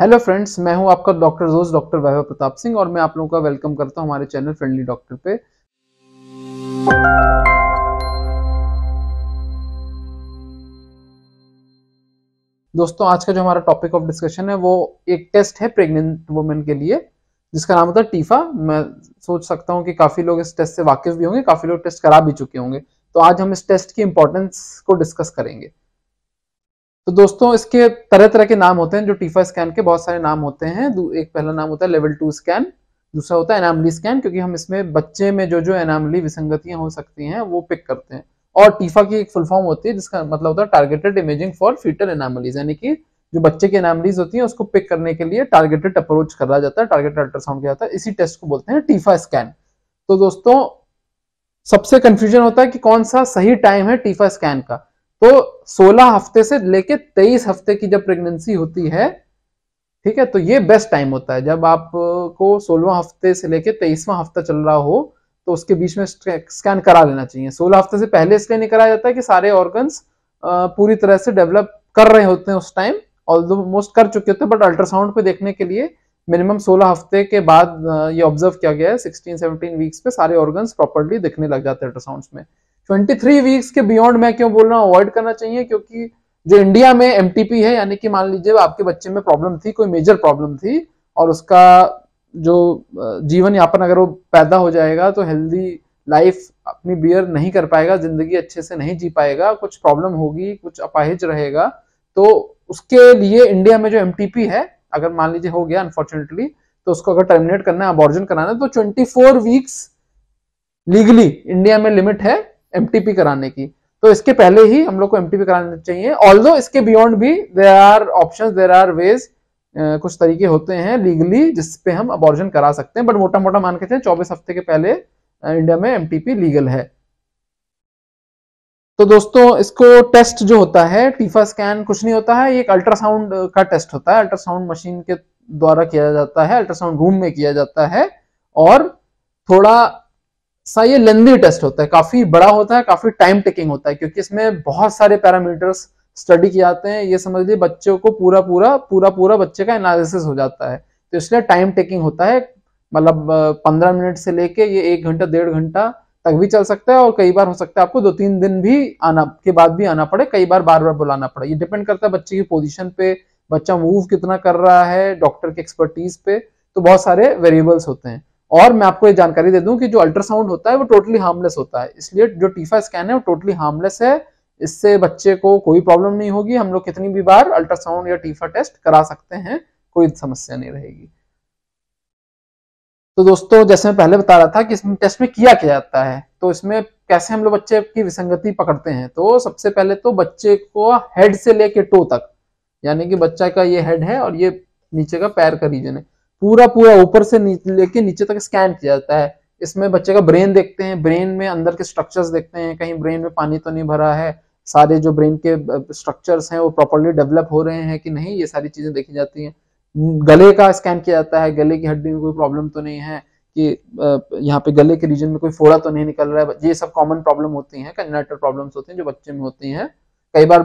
hello friends मैं हूं आपका डॉक्टर जोज डॉक्टर वैभव प्रताप सिंह और मैं आप लोगों का वेलकम करता हूं हमारे चैनल फ्रेंडली डॉक्टर पे दोस्तों आज का जो हमारा टॉपिक ऑफ डिस्कशन है वो एक टेस्ट है प्रेग्नेंट वुमेन के लिए जिसका नाम होता है टीफा मैं सोच सकता हूँ कि काफी लोग इस टेस्ट से वाकिफ भी होंगे काफी लोग टेस्ट करा भी चुके होंगे तो आज हम इस टेस्ट की इंपॉर्टेंस को डिस्कस करेंगे तो दोस्तों इसके तरह तरह के नाम होते हैं जो टीफा स्कैन के बहुत सारे नाम होते हैं एक पहला नाम होता है लेवल टू स्कैन दूसरा होता है एनामली स्कैन क्योंकि हम इसमें बच्चे में जो जो एनामली विसंगतियां हो सकती हैं वो पिक करते हैं और टीफा की एक फुल फॉर्म होती है जिसका मतलब होता है targeted imaging for fetal anomalies यानी कि जो बच्चे की एनामलीज होती है उसको पिक करने के लिए टारगेटेड अप्रोच करा जाता है टारगेटेड अल्ट्रासाउंड किया जाता है इसी टेस्ट को बोलते हैं टीफा स्कैन तो दोस्तों सबसे कंफ्यूजन होता है कि कौन सा सही टाइम है टीफा स्कैन का तो 16 हफ्ते से लेके 23 हफ्ते की जब प्रेगनेंसी होती है ठीक है तो ये बेस्ट टाइम होता है जब आपको सोलवा हफ्ते से लेके तेईसवा हफ्ता चल रहा हो तो उसके बीच में स्कैन करा लेना चाहिए सोलह हफ्ते से पहले इसलिए नहीं कराया जाता है कि सारे ऑर्गन्स पूरी तरह से डेवलप कर रहे होते हैं उस टाइम ऑलमोस्ट कर चुके होते हैं बट अल्ट्रासाउंड पे देखने के लिए मिनिमम सोलह हफ्ते के बाद ये ऑब्जर्व किया गया है सिक्सटीन सेवनटीन वीक्स पे सारे ऑर्गन्स प्रॉपरली दिखने लग जाते हैं अल्ट्रासाउंड में थ्री वीक्स के बियॉन्ड मैं क्यों बोल रहा हूँ अवॉइड करना चाहिए क्योंकि जो इंडिया में एम है यानी कि मान लीजिए आपके बच्चे में प्रॉब्लम थी कोई मेजर प्रॉब्लम थी और उसका जो जीवन यापन अगर वो पैदा हो जाएगा तो हेल्दी लाइफ अपनी बियर नहीं कर पाएगा जिंदगी अच्छे से नहीं जी पाएगा कुछ प्रॉब्लम होगी कुछ अपाहिज रहेगा तो उसके लिए इंडिया में जो एम है अगर मान लीजिए हो गया अनफॉर्चुनेटली तो उसको अगर टर्मिनेट करना है अबॉर्जन कराना है तो फोर वीक्स लीगली इंडिया में लिमिट है एम कराने की तो इसके पहले ही हम लोग को एम कराना चाहिए ऑल इसके बियॉन्ड भी there are option there are ways कुछ तरीके होते हैं लीगली जिसपे हम अबॉर्जन करा सकते हैं बट मोटा मोटा मान के चौबीस हफ्ते के पहले इंडिया में एम लीगल है तो दोस्तों इसको टेस्ट जो होता है टीफा स्कैन कुछ नहीं होता है ये एक अल्ट्रासाउंड का टेस्ट होता है अल्ट्रासाउंड मशीन के द्वारा किया जाता है अल्ट्रासाउंड रूम में किया जाता है और थोड़ा सा ये लेंदी टेस्ट होता है काफी बड़ा होता है काफी टाइम टेकिंग होता है क्योंकि इसमें बहुत सारे पैरामीटर्स स्टडी किए जाते हैं ये समझ लीजिए बच्चों को पूरा पूरा पूरा पूरा बच्चे का एनालिसिस हो जाता है तो इसलिए टाइम टेकिंग होता है मतलब पंद्रह मिनट से लेके ये एक घंटा डेढ़ घंटा तक भी चल सकता है और कई बार हो सकता है आपको दो तीन दिन भी आना के बाद भी आना पड़े कई बार बार बार बुलाना पड़े ये डिपेंड करता है बच्चे की पोजिशन पे बच्चा मूव कितना कर रहा है डॉक्टर की एक्सपर्टीज पे तो बहुत सारे वेरिएबल्स होते हैं और मैं आपको ये जानकारी दे दूं कि जो अल्ट्रासाउंड होता है वो टोटली हार्मलेस होता है इसलिए जो टीफा स्कैन है वो टोटली हार्मलेस है इससे बच्चे को कोई प्रॉब्लम नहीं होगी हम लोग कितनी भी बार अल्ट्रासाउंड या टीफा टेस्ट करा सकते हैं कोई समस्या नहीं रहेगी तो दोस्तों जैसे मैं पहले बता रहा था कि इस टेस्ट में किया क्या जाता है तो इसमें कैसे हम लोग बच्चे की विसंगति पकड़ते हैं तो सबसे पहले तो बच्चे को हेड से लेके टो तक यानी कि बच्चा का ये हेड है और ये नीचे का पैर का रीजन है पूरा पूरा ऊपर से लेके नीचे तक स्कैन किया जाता है इसमें बच्चे का ब्रेन देखते हैं ब्रेन में अंदर के स्ट्रक्चर्स देखते हैं कहीं ब्रेन में पानी तो नहीं भरा है सारे जो ब्रेन के स्ट्रक्चर्स हैं वो प्रॉपरली डेवलप हो रहे हैं कि नहीं ये सारी चीजें देखी जाती हैं गले का स्कैन किया जाता है गले की हड्डी में कोई प्रॉब्लम तो नहीं है कि यहाँ पे गले के रीजन में कोई फोड़ा तो नहीं निकल रहा है ये सब कॉमन प्रॉब्लम होती है कंजनाइटल प्रॉब्लम होती हैं जो बच्चे में होती हैं कई बार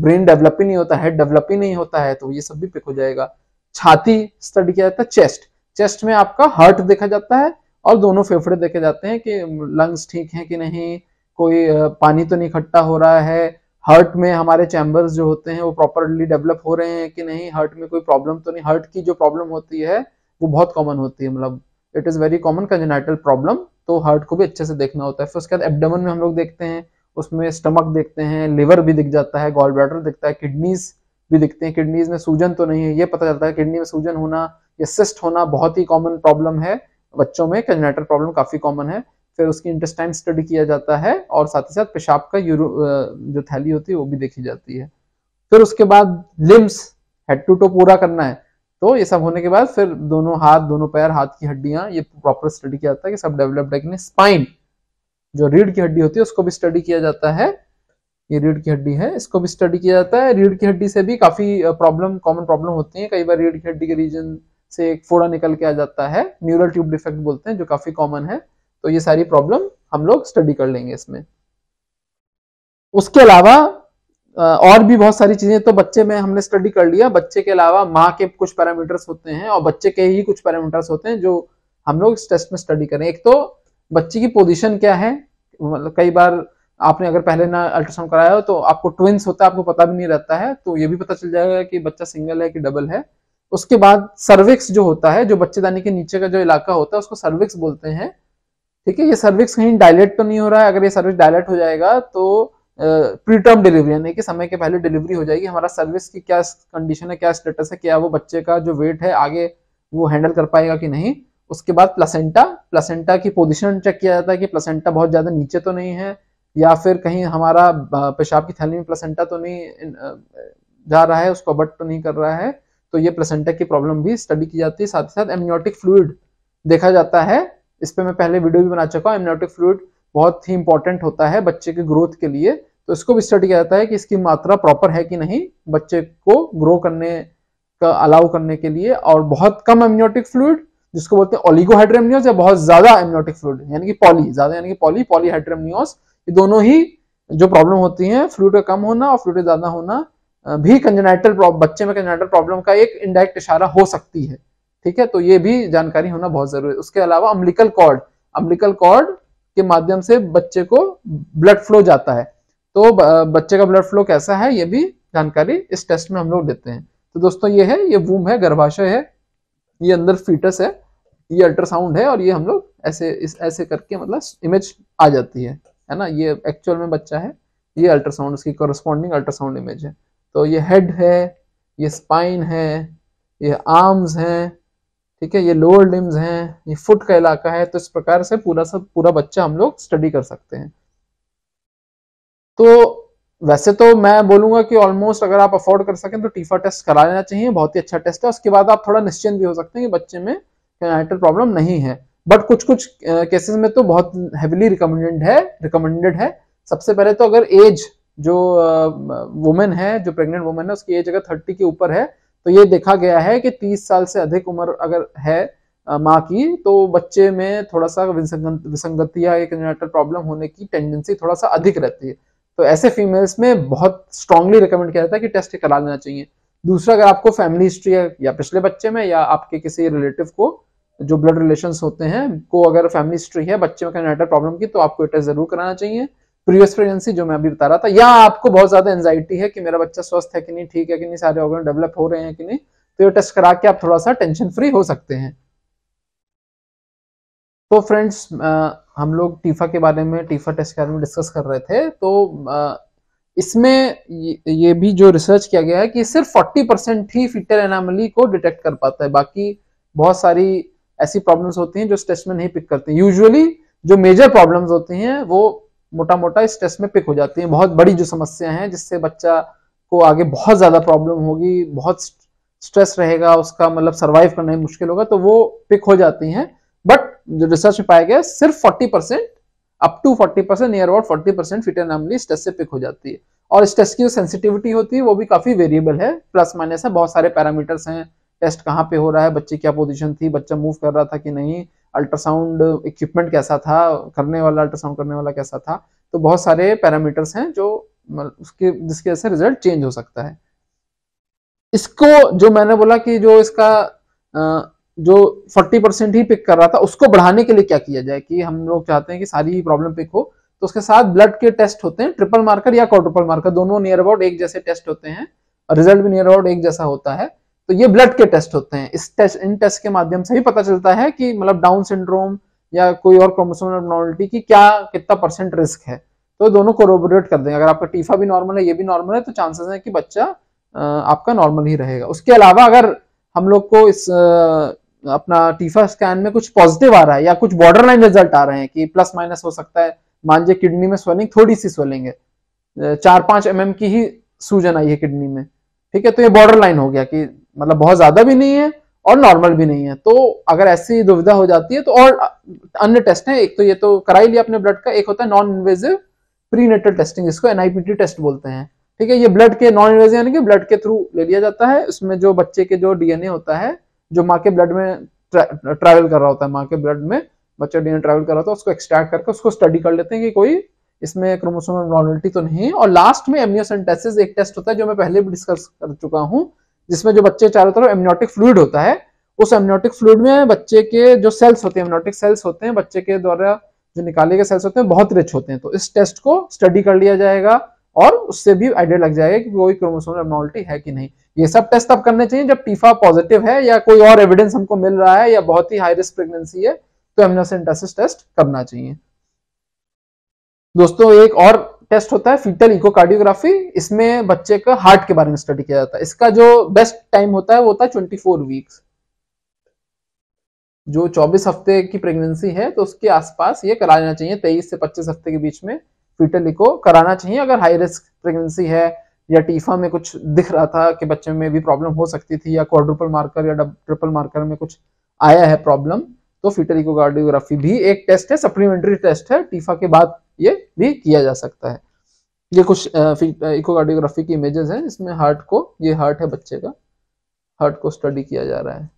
ब्रेन डेवलप ही नहीं होता है डेवलप ही नहीं होता है तो ये सब भी पिक हो जाएगा छाती स्टडी किया जाता है चेस्ट चेस्ट में आपका हार्ट देखा जाता है और दोनों फेफड़े देखे जाते हैं कि लंग्स ठीक हैं कि नहीं कोई पानी तो नहीं इकट्ठा हो रहा है हार्ट में हमारे चैम्बर्स जो होते हैं वो प्रॉपरली डेवलप हो रहे हैं कि नहीं हार्ट में कोई प्रॉब्लम तो नहीं हार्ट की जो प्रॉब्लम होती है वो बहुत कॉमन होती है मतलब it is very common congenital problem तो हार्ट को भी अच्छे से देखना होता है फिर उसके बाद एबडमन में हम लोग देखते हैं उसमें स्टमक देखते हैं लिवर भी दिख जाता है गॉल ब्लैडर दिखता है किडनीज भी दिखते हैं किडनीज में सूजन तो नहीं है ये पता चलता है किडनी में सूजन होना या सिस्ट होना बहुत ही कॉमन प्रॉब्लम है बच्चों में कंजनेटर प्रॉब्लम काफी कॉमन है फिर उसकी इंटेस्टाइन स्टडी किया जाता है और साथ ही साथ पेशाब का यूरो जो थैली होती है वो भी देखी जाती है फिर उसके बाद लिम्स हेड टू टो पूरा करना है तो ये सब होने के बाद फिर दोनों हाथ दोनों पैर हाथ की हड्डियां ये प्रॉपर स्टडी किया जाता है कि सब डेवलप्ड है कि स्पाइन जो रीढ़ की हड्डी होती है उसको भी स्टडी किया जाता है ये रीढ़ की हड्डी है इसको भी स्टडी किया जाता है रीढ़ की हड्डी से भी काफी प्रॉब्लम कॉमन प्रॉब्लम होती है कई बार रीढ़ की हड्डी के रीजन से एक फोड़ा निकल के आ जाता है न्यूरल ट्यूब डिफेक्ट बोलते हैं जो काफी कॉमन है तो ये सारी प्रॉब्लम हम लोग स्टडी कर लेंगे इसमें उसके अलावा और भी बहुत सारी चीजें तो बच्चे में हमने स्टडी कर लिया बच्चे के अलावा माँ के कुछ पैरामीटर्स होते हैं और बच्चे के ही कुछ पैरामीटर्स होते हैं जो हम लोग इस टेस्ट में स्टडी करें एक तो बच्चे की पोजिशन क्या है मतलब कई बार आपने अगर पहले ना अल्ट्रासाउंड कराया हो तो आपको ट्विंस होता है आपको पता भी नहीं रहता है तो ये भी पता चल जाएगा कि बच्चा सिंगल है कि डबल है उसके बाद सर्विक्स जो होता है जो बच्चेदानी के नीचे का जो इलाका होता है उसको सर्विक्स बोलते हैं ठीक है ये सर्विक्स कहीं डायलेट तो नहीं हो रहा है अगर ये सर्विस डायलेट हो जाएगा तो प्रीटर्म डिलीवरी यानी कि समय के पहले डिलीवरी हो जाएगी हमारा सर्विस की क्या कंडीशन है क्या स्टेटस है क्या वो बच्चे का जो वेट है आगे वो हैंडल कर पाएगा कि नहीं उसके बाद प्लेसेंटा प्लेसेंटा की पोजीशन चेक किया जाता है कि प्लेसेंटा बहुत ज़्यादा नीचे तो नहीं है या फिर कहीं हमारा पेशाब की थैली में प्लेसेंटा तो नहीं जा रहा है उसको अबट तो नहीं कर रहा है तो ये प्लेसेंटा की प्रॉब्लम भी स्टडी की जाती है साथ ही साथ एमनियोटिक फ्लूड देखा जाता है इस पर मैं पहले वीडियो भी बना चुका हूँ एमनियोटिक फ्लूड बहुत ही इंपॉर्टेंट होता है बच्चे के ग्रोथ के लिए तो इसको भी स्टडी किया जाता है कि इसकी मात्रा प्रॉपर है कि नहीं बच्चे को ग्रो करने का अलाउ करने के लिए और बहुत कम एमनियोटिक फ्लूड जिसको बोलते हैं ओलिगोहाइड्रेमनियोस या बहुत ज्यादा एमनियोटिक फ्लूड यानी कि पॉली ज्यादा यानी कि पॉली पॉलीहाइड्रेमनियोस ये दोनों ही जो प्रॉब्लम होती है फ्लूड का कम होना और फ्लूड ज्यादा होना भी कंजनाइटल बच्चे में कंजनाइटल प्रॉब्लम का एक इंडायरेक्ट इशारा हो सकती है ठीक है तो ये भी जानकारी होना बहुत जरूरी है उसके अलावा अम्लिकल कॉर्ड अम्लिकल कॉर्ड के माध्यम से बच्चे को ब्लड फ्लो जाता है तो बच्चे का ब्लड फ्लो कैसा है ये भी जानकारी इस टेस्ट में हम लोग देते हैं तो दोस्तों ये है ये वूम है गर्भाशय है ये अंदर फीटस है ये अल्ट्रासाउंड है और ये हम लोग ऐसे इस ऐसे करके मतलब इमेज आ जाती है है ना ये एक्चुअल में बच्चा है ये अल्ट्रासाउंड उसकी कॉरस्पॉन्डिंग अल्ट्रासाउंड इमेज है तो ये हेड है ये स्पाइन है ये आर्म्स हैं ठीक है ये लोअर लिम्स हैं ये फुट का इलाका है तो इस प्रकार से पूरा सब पूरा बच्चा हम लोग स्टडी कर सकते हैं तो वैसे तो मैं बोलूंगा कि ऑलमोस्ट अगर आप अफोर्ड कर सकें तो टीफा टेस्ट करा लेना चाहिए बहुत ही अच्छा टेस्ट है उसके बाद आप थोड़ा निश्चिंत भी हो सकते हैं कि बच्चे में कैनाइटर प्रॉब्लम नहीं है बट कुछ कुछ केसेस में तो बहुत हैविली रिकमेंडेड है रिकमेंडेड है सबसे पहले तो अगर एज जो वुमेन है जो प्रेग्नेंट वुमेन है उसकी एज अगर थर्टी के ऊपर है तो ये देखा गया है कि तीस साल से अधिक उम्र अगर है माँ की तो बच्चे में थोड़ा सा विसंगति या एक प्रॉब्लम होने की टेंडेंसी थोड़ा सा अधिक रहती है तो ऐसे फीमेल्स में बहुत स्ट्रांगली रिकमेंड किया जाता है कि टेस्ट करा लेना चाहिए दूसरा अगर आपको फैमिली हिस्ट्री है या पिछले बच्चे में या आपके किसी रिलेटिव को जो ब्लड रिलेशन होते हैं को अगर फैमिली हिस्ट्री है बच्चे में कहीं प्रॉब्लम की तो आपको टेस्ट जरूर कराना चाहिए प्रीवियस प्रेगनेंसी जो मैं अभी बता रहा था या आपको बहुत ज्यादा एंजाइटी है कि मेरा बच्चा स्वस्थ है कि नहीं ठीक है कि नहीं सारे ऑर्गन डेवलप हो रहे हैं कि नहीं तो ये टेस्ट करा के आप थोड़ा सा टेंशन फ्री हो सकते हैं तो फ्रेंड्स हम लोग टीफा के बारे में टीफा टेस्ट के बारे में डिस्कस कर रहे थे तो इसमें ये भी जो रिसर्च किया गया है कि सिर्फ 40 परसेंट ही फिटर एनामली को डिटेक्ट कर पाता है बाकी बहुत सारी ऐसी प्रॉब्लम्स होती हैं जो टेस्ट में नहीं पिक करते यूजुअली जो मेजर प्रॉब्लम्स होती हैं वो मोटा मोटा इस टेस्ट में पिक हो जाती हैं बहुत बड़ी जो समस्या है जिससे बच्चा को आगे बहुत ज़्यादा प्रॉब्लम होगी बहुत स्ट्रेस रहेगा उसका मतलब सर्वाइव करना ही मुश्किल होगा तो वो पिक हो जाती हैं बट जो रिसर्च में पाया गया सिर्फ 40 percent up to 40 percent near about 40 percent fit and normally stress से पिक हो जाती है और स्ट्रेस की जो सेंसिटिविटी होती है वो भी काफ़ी वेरिएबल है प्लस माइनस है बहुत सारे पैरामीटर्स हैं टेस्ट कहाँ पे हो रहा है बच्चे क्या पोजीशन थी बच्चा मूव कर रहा था कि नहीं अल्ट्रासाउंड इक्विपमेंट कैसा था करने वाला अल्ट्रासाउंड करने वाला कैसा था तो बहुत सारे पैरामीटर्स हैं जो उसके जिसकी वजह से रिजल्ट चेंज हो सकता है इसको जो मैंने बोला कि जो इसका जो 40 परसेंट ही पिक कर रहा था उसको बढ़ाने के लिए क्या किया जाए कि हम लोग चाहते हैं कि सारी प्रॉब्लम पिक हो तो उसके साथ ब्लड के टेस्ट होते हैं ट्रिपल मार्कर या क्वार्टरपल मार्कर दोनों नियर अबाउट एक जैसे टेस्ट होते हैं रिजल्ट भी नियर अबाउट एक जैसा होता है तो ये ब्लड के टेस्ट होते हैं इस टेस्ट इन टेस्ट के माध्यम से ही पता चलता है कि मतलब डाउन सिंड्रोम या कोई और क्रोमोसोमल एबनॉर्मलिटी की क्या कितना परसेंट रिस्क है तो दोनों कोरोबोरेट कर देंगे अगर आपका टीफा भी नॉर्मल है ये भी नॉर्मल है तो चांसेस है कि बच्चा आपका नॉर्मल ही रहेगा उसके अलावा अगर हम लोग को इस अपना टीफा स्कैन में कुछ पॉजिटिव आ रहा है या कुछ बॉर्डर लाइन रिजल्ट आ रहे हैं कि प्लस माइनस हो सकता है मान लीजिए किडनी में स्वेलिंग थोड़ी सी स्वेलिंग है चार पांच एम की ही सूजन आई है किडनी में ठीक है तो ये बॉर्डर लाइन हो गया कि मतलब बहुत ज्यादा भी नहीं है और नॉर्मल भी नहीं है तो अगर ऐसी दुविधा हो जाती है तो और अन्य टेस्ट है एक तो ये तो करा ही लिया अपने ब्लड का एक होता है नॉन इन्वेजिव प्रीनेटल टेस्टिंग इसको एनआईपीटी टेस्ट बोलते हैं ठीक है ये ब्लड के नॉन इन्वेजिव यानी कि ब्लड के थ्रू ले लिया जाता है उसमें जो बच्चे के जो डीएनए होता है जो माँ के ब्लड में ट्रेवल ट्रैवल कर रहा होता है माँ के ब्लड में बच्चा डीएनए ट्रैवल कर रहा होता है उसको एक्सट्रैक्ट करके उसको स्टडी कर लेते हैं कि कोई इसमें क्रोमोसोमल नॉर्मलिटी तो नहीं है और लास्ट में एमनियोसेंटेसिस एक टेस्ट होता है जो मैं पहले भी डिस्कस कर चुका हूँ जिसमें जो बच्चे चारों तरफ एमनोटिक फ्लूड होता है उस एमनोटिक फ्लूड में बच्चे के जो सेल्स होते हैं एमनोटिक सेल्स होते हैं बच्चे के द्वारा जो निकाले गए सेल्स होते हैं बहुत रिच होते हैं तो इस टेस्ट को स्टडी कर लिया जाएगा और उससे भी आइडिया लग जाएगा कि कोई क्रोमोसोम एबनॉर्मलिटी है कि नहीं ये सब टेस्ट अब करने चाहिए जब टीफा पॉजिटिव है या कोई और एविडेंस हमको मिल रहा है या बहुत ही हाई रिस्क प्रेगनेंसी है तो एमनोसेंटेसिस टेस्ट करना चाहिए दोस्तों एक और टेस्ट होता है फीटल इकोकार्डियोग्राफी इसमें बच्चे का हार्ट के बारे में स्टडी किया जाता है इसका जो बेस्ट टाइम होता है वो होता है ट्वेंटी फोर वीक्स जो चौबीस हफ्ते की प्रेगनेंसी है तो उसके आसपास ये कराना चाहिए तेईस से पच्चीस हफ्ते के बीच में फीटल इको कराना चाहिए अगर हाई रिस्क प्रेगनेंसी है या टीफा में कुछ दिख रहा था कि बच्चे में भी प्रॉब्लम हो सकती थी या क्वाड्रुपल मार्कर या ट्रिपल मार्कर में कुछ आया है प्रॉब्लम तो फीटल इकोकार्डियोग्राफी भी एक टेस्ट है सप्लीमेंट्री टेस्ट है टीफा के बाद ये भी किया जा सकता है ये कुछ इकोकार्डियोग्राफी की इमेजेस हैं इसमें हार्ट को ये हार्ट है बच्चे का हार्ट को स्टडी किया जा रहा है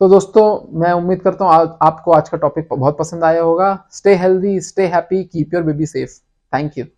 तो दोस्तों मैं उम्मीद करता हूँ आपको आज का टॉपिक बहुत पसंद आया होगा stay healthy stay happy keep your baby safe thank you